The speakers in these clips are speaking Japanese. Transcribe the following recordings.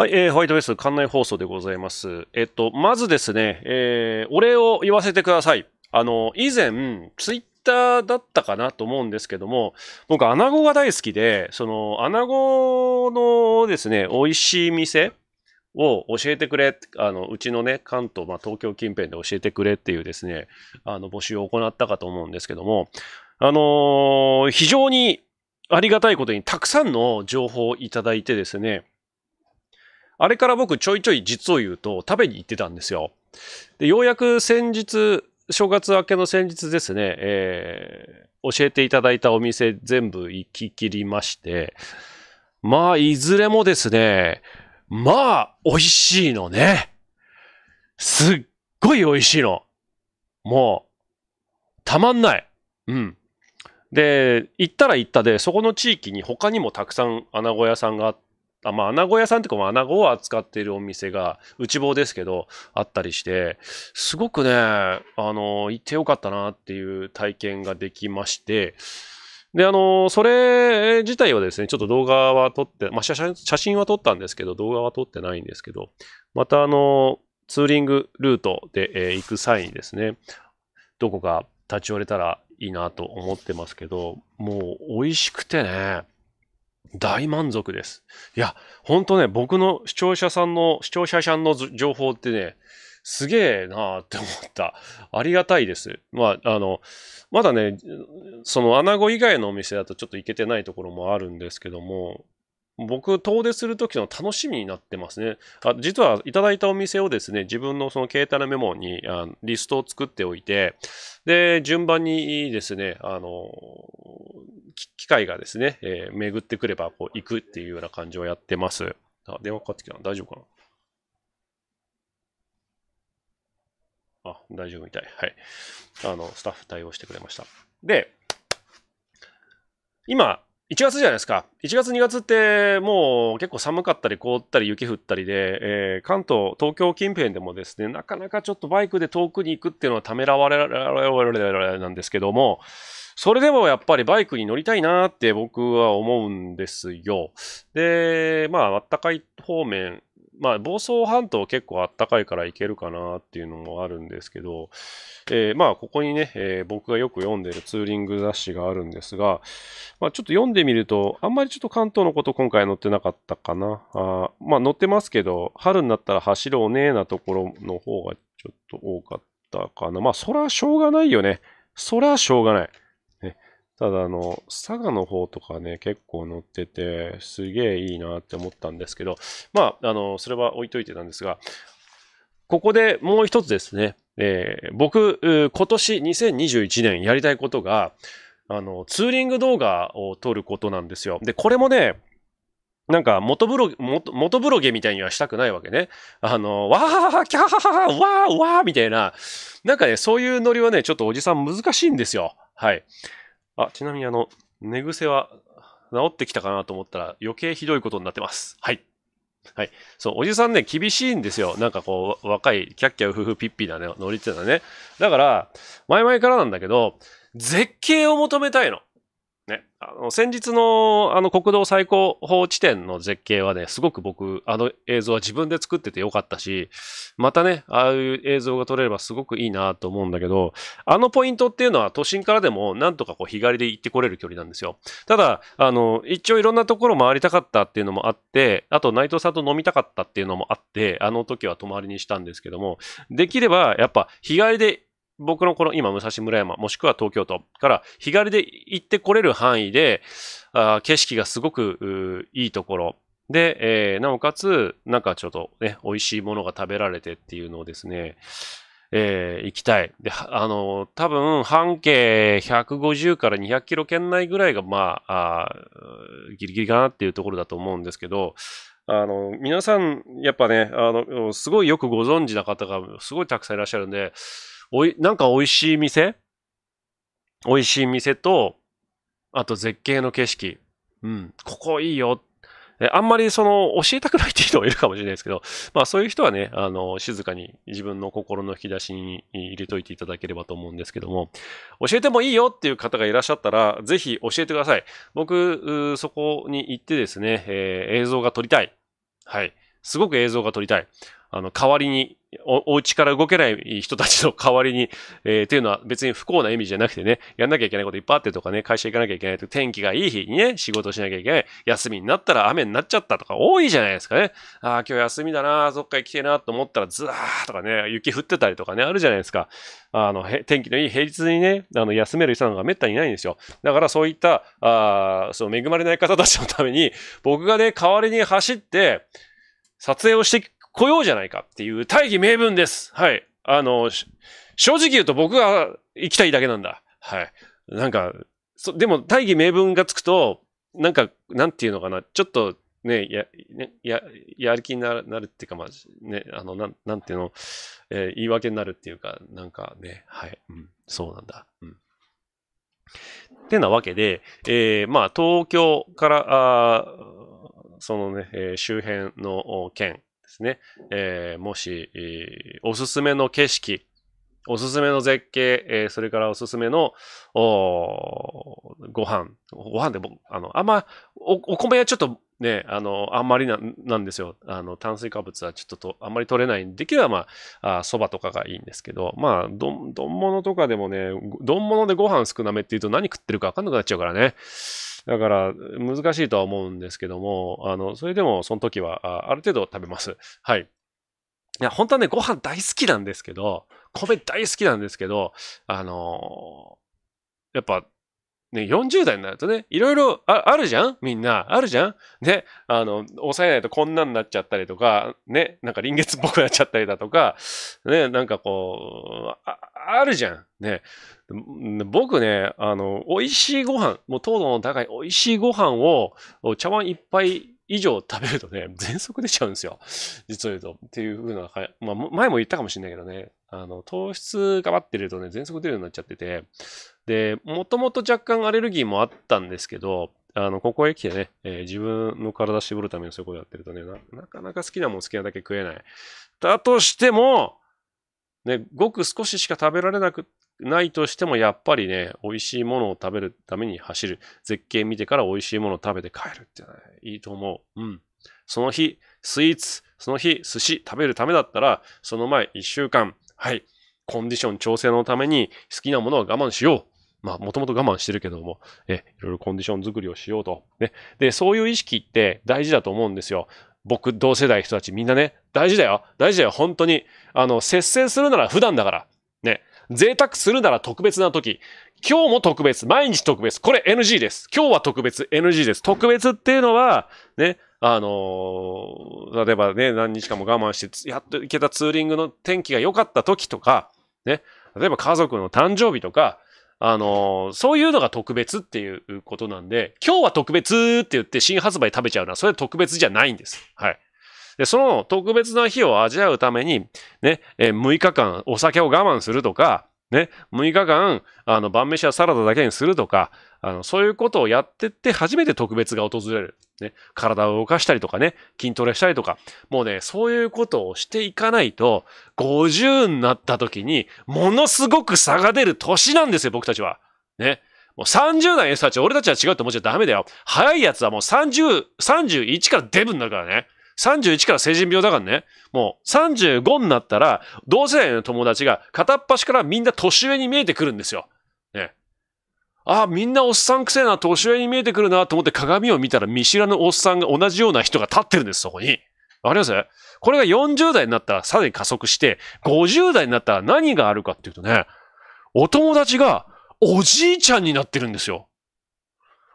はい、えー、ホワイトベース館内放送でございます。えっと、まずですね、えー、お礼を言わせてください。あの、以前、ツイッターだったかなと思うんですけども、僕、アナゴが大好きで、その、アナゴのですね、美味しい店を教えてくれ、あの、うちのね、関東、まあ、東京近辺で教えてくれっていうですね、あの、募集を行ったかと思うんですけども、あのー、非常にありがたいことにたくさんの情報をいただいてですね、あれから僕ちょいちょい実を言うと食べに行ってたんですよ。で、ようやく先日、正月明けの先日ですね、えー、教えていただいたお店全部行き切りまして、まあ、いずれもですね、まあ、美味しいのね。すっごい美味しいの。もう、たまんない。うん。で、行ったら行ったで、そこの地域に他にもたくさん穴子屋さんがあっあ、まあ、穴子屋さんっていうか、穴子を扱っているお店が、内房ですけど、あったりして、すごくね、あの、行ってよかったなっていう体験ができまして、で、あの、それ自体はですね、ちょっと動画は撮って、まあ写、写真は撮ったんですけど、動画は撮ってないんですけど、また、あの、ツーリングルートで、えー、行く際にですね、どこか立ち寄れたらいいなと思ってますけど、もう美味しくてね、大満足です。いや、ほんとね、僕の視聴者さんの、視聴者さんの情報ってね、すげえなーって思った。ありがたいです。まあ、あの、まだね、その穴子以外のお店だとちょっと行けてないところもあるんですけども、僕、遠出するときの楽しみになってますね。あ実はいただいたお店をですね、自分のその携帯のメモにあリストを作っておいて、で、順番にですね、あの、機械がですね、えー、巡ってくればこう行くっていうような感じをやってます。あ、電話かかってきた大丈夫かなあ、大丈夫みたい。はい。あの、スタッフ対応してくれました。で、今、1月じゃないですか。1月2月ってもう結構寒かったり凍ったり雪降ったりで、えー、関東、東京近辺でもですね、なかなかちょっとバイクで遠くに行くっていうのはためらわれられなんですけども、それでもやっぱりバイクに乗りたいなって僕は思うんですよ。で、まあ、あったかい方面、まあ、房総半島結構あったかいから行けるかなっていうのもあるんですけど、えー、まあ、ここにね、えー、僕がよく読んでるツーリング雑誌があるんですが、まあ、ちょっと読んでみると、あんまりちょっと関東のこと今回載ってなかったかな。あまあ、載ってますけど、春になったら走ろうねーなところの方がちょっと多かったかな。まあ、そらしょうがないよね。そらしょうがない。ただあの、佐賀の方とかね、結構乗ってて、すげえいいなって思ったんですけど、まあ、あの、それは置いといてなんですが、ここでもう一つですね、えー、僕、今年2021年やりたいことが、あの、ツーリング動画を撮ることなんですよ。で、これもね、なんか元ブロ、元、元ブロゲみたいにはしたくないわけね。あの、わー、キャーはー、わー、わー、みたいな。なんかね、そういうノリはね、ちょっとおじさん難しいんですよ。はい。あ、ちなみにあの、寝癖は治ってきたかなと思ったら余計ひどいことになってます。はい。はい。そう、おじさんね、厳しいんですよ。なんかこう、若い、キャッキャウフフピッピなね、乗りってたね。だから、前々からなんだけど、絶景を求めたいの。ね。あの、先日の、あの、国道最高峰地点の絶景はね、すごく僕、あの映像は自分で作っててよかったし、またね、ああいう映像が撮れればすごくいいなと思うんだけど、あのポイントっていうのは都心からでもなんとかこう日帰りで行ってこれる距離なんですよ。ただ、あの、一応いろんなところ回りたかったっていうのもあって、あと内藤さんと飲みたかったっていうのもあって、あの時は泊まりにしたんですけども、できればやっぱ日帰りで僕のこの今、武蔵村山、もしくは東京都から日帰りで行ってこれる範囲で、あ景色がすごくいいところ。で、えー、なおかつ、なんかちょっとね、美味しいものが食べられてっていうのをですね、えー、行きたい。で、あの、多分、半径150から200キロ圏内ぐらいが、まあ、あギリギリかなっていうところだと思うんですけど、あの、皆さん、やっぱね、あの、すごいよくご存知な方がすごいたくさんいらっしゃるんで、おい、なんか美味しい店美味しい店と、あと絶景の景色。うん、ここいいよ。あんまりその教えたくないっていう人もいるかもしれないですけど、まあそういう人はね、あの、静かに自分の心の引き出しに入れといていただければと思うんですけども、教えてもいいよっていう方がいらっしゃったら、ぜひ教えてください。僕、そこに行ってですね、えー、映像が撮りたい。はい。すごく映像が撮りたい。あの、代わりに、お、お家から動けない人たちの代わりに、えー、っていうのは別に不幸な意味じゃなくてね、やんなきゃいけないこといっぱいあってとかね、会社行かなきゃいけないと天気がいい日にね、仕事しなきゃいけない、休みになったら雨になっちゃったとか多いじゃないですかね。ああ、今日休みだな、どっか行きてえなと思ったらずらーとかね、雪降ってたりとかね、あるじゃないですか。あの、天気のいい平日にね、あの、休める人なんかめったにいないんですよ。だからそういった、ああ、その恵まれない方たちのために、僕がね、代わりに走って、撮影をしてこようじゃないかっていう大義名分です。はい。あの、正直言うと僕が行きたいだけなんだ。はい。なんか、そでも大義名分がつくと、なんか、なんていうのかな、ちょっとね、や、や、やる気になるなるっていうか、まあ、ね、あの、なん、なんていうの、えー、言い訳になるっていうか、なんかね、はい、うん、そうなんだ。うん。ってなわけで、えー、まあ、東京から、あそのね、え周辺の県ですね、えもし、えおすすめの景色、おすすめの絶景、えそれからおすすめのおご飯。ご飯でも、あの、あんまお、お米はちょっとね、あの、あんまりなんですよ。あの、炭水化物はちょっとと、あんまり取れないんで、できればまあ、そばとかがいいんですけど、まあ、丼物とかでもね、丼物でご飯少なめっていうと何食ってるかわかんなくなっちゃうからね。だから、難しいとは思うんですけども、あの、それでも、その時は、ある程度食べます。はい。いや、本当はね、ご飯大好きなんですけど、米大好きなんですけど、あのー、やっぱ、ね、40代になるとね、いろいろあるじゃんみんな。あるじゃんね、あの、抑えないとこんなになっちゃったりとか、ね、なんか臨月っぽくなっちゃったりだとか、ね、なんかこう、あるじゃんね。僕ね、あの、美味しいご飯、もう糖度の高い美味しいご飯を茶碗一杯以上食べるとね、喘息出ちゃうんですよ。実を言うと。っていう風な、まあ、前も言ったかもしれないけどね。あの、糖質がばってるとね、喘息出るようになっちゃってて、で、もともと若干アレルギーもあったんですけど、あの、ここへ来てね、えー、自分の体絞るためにそういうことやってるとねな、なかなか好きなもん好きなだけ食えない。だとしても、ね、ごく少ししか食べられなく、ないとしても、やっぱりね、美味しいものを食べるために走る。絶景見てから美味しいものを食べて帰るってね、いいと思う。うん。その日、スイーツ、その日、寿司食べるためだったら、その前一週間、はい。コンディション調整のために好きなものは我慢しよう。まあ、もともと我慢してるけども、え、いろいろコンディション作りをしようと。ね。で、そういう意識って大事だと思うんですよ。僕、同世代の人たちみんなね、大事だよ。大事だよ。本当に。あの、節制するなら普段だから。ね。贅沢するなら特別な時。今日も特別。毎日特別。これ NG です。今日は特別。NG です。特別っていうのは、ね、あのー、例えばね、何日かも我慢して、やっと行けたツーリングの天気が良かった時とか、ね、例えば家族の誕生日とか、あのー、そういうのが特別っていうことなんで、今日は特別って言って新発売食べちゃうのは、それは特別じゃないんです。はい。で、その特別な日を味わうために、ね、えー、6日間お酒を我慢するとか、ね、6日間、あの、晩飯はサラダだけにするとか、あの、そういうことをやってって初めて特別が訪れる。ね、体を動かしたりとかね、筋トレしたりとか、もうね、そういうことをしていかないと、50になった時に、ものすごく差が出る年なんですよ、僕たちは。ね。もう30代の人たち、俺たちは違うって思っちゃダメだよ。早いやつはもう30、31からデブになるからね。31から成人病だからね、もう35になったら、同世代の友達が片っ端からみんな年上に見えてくるんですよ。ね。ああ、みんなおっさんくせえな、年上に見えてくるなと思って鏡を見たら見知らぬおっさんが同じような人が立ってるんです、そこに。わかりますこれが40代になったらさらに加速して、50代になったら何があるかっていうとね、お友達がおじいちゃんになってるんですよ。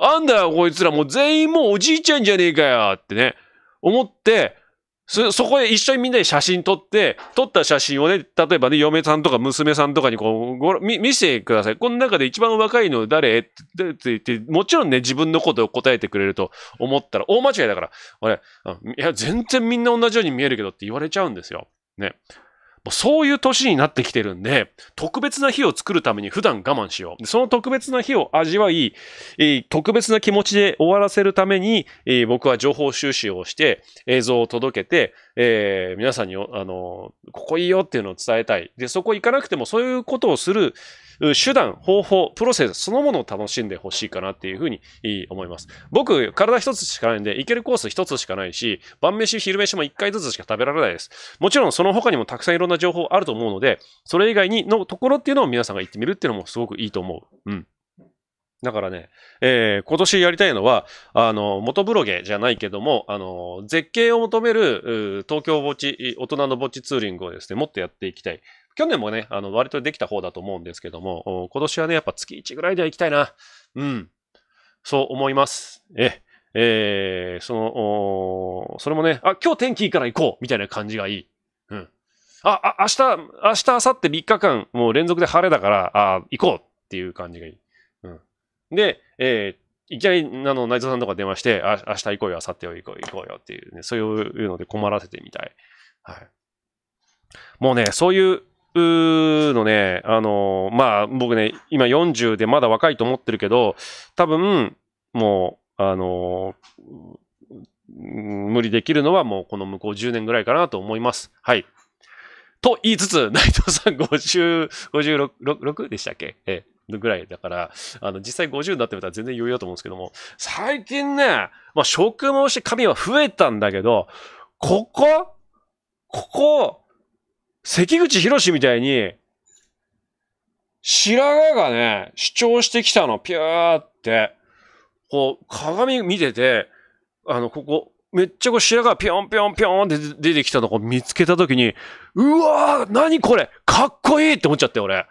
あんだよ、こいつらもう全員もうおじいちゃんじゃねえかよってね。思って、そ、そこで一緒にみんなで写真撮って、撮った写真をね、例えばね、嫁さんとか娘さんとかにこう、ご見、見せてください。この中で一番若いの誰って言って、もちろんね、自分のことを答えてくれると思ったら、大間違いだから、俺、いや、全然みんな同じように見えるけどって言われちゃうんですよ。ね。そういう年になってきてるんで、特別な日を作るために普段我慢しよう。その特別な日を味わい、え特別な気持ちで終わらせるために、え僕は情報収集をして、映像を届けて、えー、皆さんに、あの、ここいいよっていうのを伝えたい。で、そこ行かなくてもそういうことをする、手段、方法、プロセスそのものを楽しんでほしいかなっていうふうに思います。僕、体一つしかないんで、行けるコース一つしかないし、晩飯、昼飯も一回ずつしか食べられないです。もちろんその他にもたくさんいろんな情報あると思うので、それ以外にのところっていうのを皆さんが行ってみるっていうのもすごくいいと思う。うん。だからね、えー、今年やりたいのは、あの、元ブロゲじゃないけども、あの、絶景を求める、東京墓地、大人の墓地ツーリングをですね、もっとやっていきたい。去年もね、あの、割とできた方だと思うんですけども、今年はね、やっぱ月1ぐらいでは行きたいな。うん。そう思います。え、えー、その、それもね、あ、今日天気いいから行こうみたいな感じがいい。うん。あ、あ、明日、明日、明後日3日間、もう連続で晴れだから、あ、行こうっていう感じがいい。うん。で、えー、いきなり、あの、内藤さんとか電話して、あ明日行こうよ、明後日行こうよ、行こうよっていうね、そういうので困らせてみたい。はい。もうね、そういうプのね、あのー、まあ、僕ね、今40でまだ若いと思ってるけど、多分、もう、あのー、無理できるのはもうこの向こう10年ぐらいかなと思います。はい。と言いつつ、内藤さん50、56、6でしたっけえぐらいだから、あの、実際50になってみたら全然余裕だと思うんですけども、最近ね、まあ、職もして髪は増えたんだけど、ここここ関口博みたいに、白髪がね、主張してきたの、ピューって、こう、鏡見てて、あの、ここ、めっちゃこう白髪ピョンピョンピョンって出てきたのを見つけたときに、うわー何これかっこいいって思っちゃって、俺。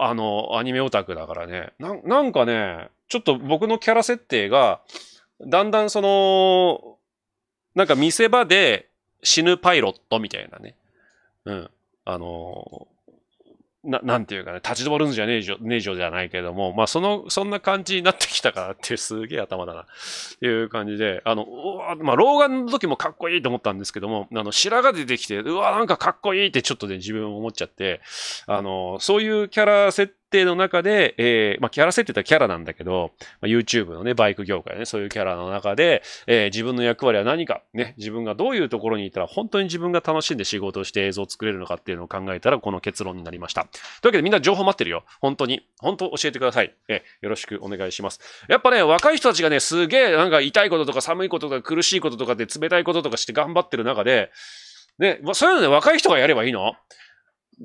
あの、アニメオタクだからねな。なんかね、ちょっと僕のキャラ設定が、だんだんその、なんか見せ場で死ぬパイロットみたいなね。うん、あのー、な、なんていうかね、立ち止まるんじゃねえじょ、ねえじょじゃないけども、まあ、その、そんな感じになってきたからってすげえ頭だな、っていう感じで、あの、うわ、まあ、老眼の時もかっこいいと思ったんですけども、あの、白が出てきて、うわ、なんかかっこいいってちょっとね、自分思っちゃって、あの、そういうキャラ設定の中で、えー、まあ、キャラ設定ってキャラなんだけど、まあ、YouTube のね、バイク業界ね、そういうキャラの中で、えー、自分の役割は何か、ね、自分がどういうところにいたら本当に自分が楽しんで仕事をして映像を作れるのかっていうのを考えたら、この結論になりました。というわけでみんな情報待ってるよ。本当に。本当教えてください。えー、よろしくお願いします。やっぱね、若い人たちがね、すげえなんか痛いこととか寒いこととか苦しいこととかで冷たいこととかして頑張ってる中で、ね、まそういうのね、若い人がやればいいの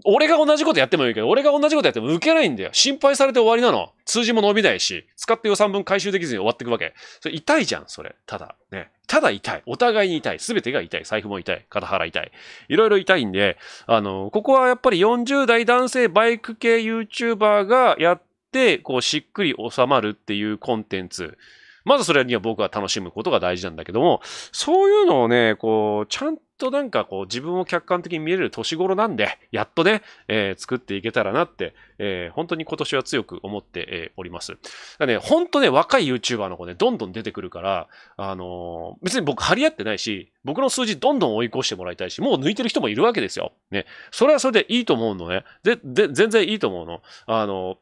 俺が同じことやってもいいけど、俺が同じことやっても受けないんだよ。心配されて終わりなの。数字も伸びないし、使って予算分回収できずに終わっていくわけ。それ痛いじゃん、それ。ただ、ね。ただ痛い。お互いに痛い。すべてが痛い。財布も痛い。肩腹痛い。いろいろ痛いんで、あの、ここはやっぱり40代男性バイク系 YouTuber がやって、こう、しっくり収まるっていうコンテンツ。まずそれには僕は楽しむことが大事なんだけども、そういうのをね、こう、ちゃんとなんかこう自分を客観的に見れる年頃なんで、やっとね、えー、作っていけたらなって、えー、本当に今年は強く思って、おります。だね、本当ね、若い YouTuber の子ね、どんどん出てくるから、あの別に僕張り合ってないし、僕の数字どんどん追い越してもらいたいし、もう抜いてる人もいるわけですよ。ね、それはそれでいいと思うのね。で、で、全然いいと思うの。あの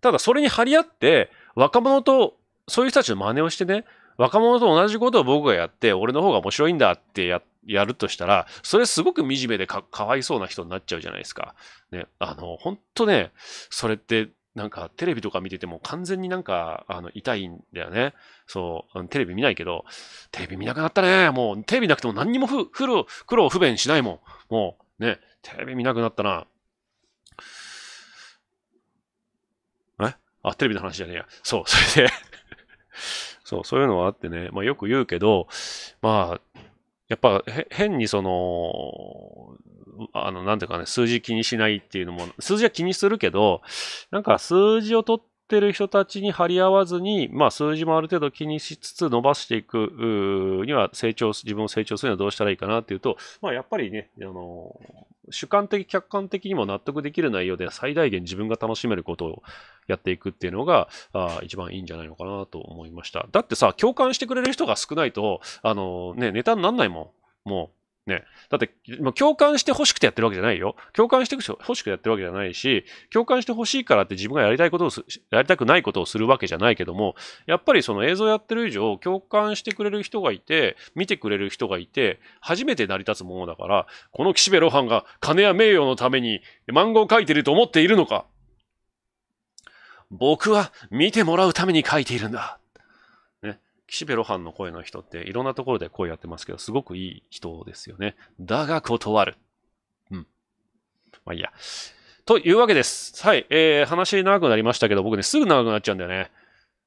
ただそれに張り合って、若者とそういう人たちの真似をしてね、若者と同じことを僕がやって、俺の方が面白いんだってや、やるとしたら、それすごく惨めでか、かわいそうな人になっちゃうじゃないですか。ね。あの、ほんとね、それって、なんかテレビとか見てても完全になんか、あの、痛いんだよね。そう、テレビ見ないけど、テレビ見なくなったね。もう、テレビなくても何にもふ、ふる、苦労不便しないもん。もう、ね、テレビ見なくなったな。えあ、テレビの話じゃねえや。そう、それでそう、そういうのはあってね、まあよく言うけど、まあ、やっぱ変にその、あの、なんていうかね、数字気にしないっていうのも、数字は気にするけど、なんか数字を取っってる人たちに張り合わずに、まあ、数字もある程度気にしつつ伸ばしていくには成長、自分を成長するにはどうしたらいいかなっていうと、まあ、やっぱりね、あの主観的、客観的にも納得できる内容で最大限自分が楽しめることをやっていくっていうのがあ一番いいんじゃないのかなと思いました。だってさ、共感してくれる人が少ないと、あのね、ネタになんないもん。もうね。だって、共感して欲しくてやってるわけじゃないよ。共感して欲しくてやってるわけじゃないし、共感して欲しいからって自分がやりたいことをやりたくないことをするわけじゃないけども、やっぱりその映像やってる以上、共感してくれる人がいて、見てくれる人がいて、初めて成り立つものだから、この岸辺露伴が金や名誉のために漫画を描いてると思っているのか僕は見てもらうために描いているんだ。岸辺露伴の声の人っていろんなところで声やってますけど、すごくいい人ですよね。だが断る。うん。まあいいや。というわけです。はい。えー、話長くなりましたけど、僕ね、すぐ長くなっちゃうんだよね。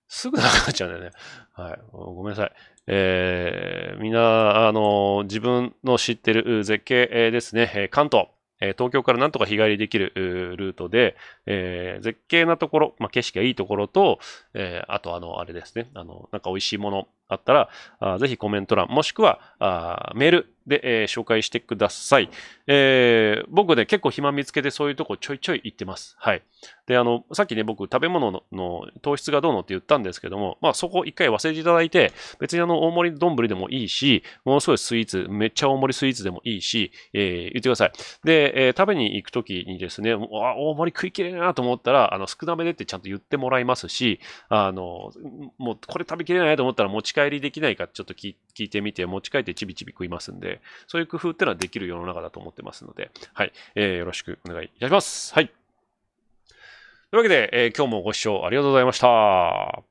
すぐ長くなっちゃうんだよね。はい。ごめんなさい。えー、みんな、あの、自分の知ってる絶景ですね、関東。え東京からなんとか日帰りできるルートで、えー、絶景なところ、まあ、景色がいいところと、えー、あとあの、あれですね、あの、なんか美味しいものあったら、あぜひコメント欄、もしくはあメールで、えー、紹介してください。えー、僕ね、結構暇見つけてそういうとこちょいちょい行ってます。はい。で、あの、さっきね、僕、食べ物の糖質がどうのって言ったんですけども、まあ、そこ一回忘れていただいて、別にあの、大盛り丼でもいいし、ものすごいスイーツ、めっちゃ大盛りスイーツでもいいし、えー、言ってください。で、えー、食べに行くときにですね、あ、大盛り食いきれないなと思ったら、あの、少なめでってちゃんと言ってもらいますし、あの、もう、これ食べきれないと思ったら持ち帰りできないかちょっと聞いて、聞いてみて、持ち帰ってちびちび食いますんで、そういう工夫ってのはできる世の中だと思ってますので、はい、えー、よろしくお願いいたします。はい。というわけで、えー、今日もご視聴ありがとうございました。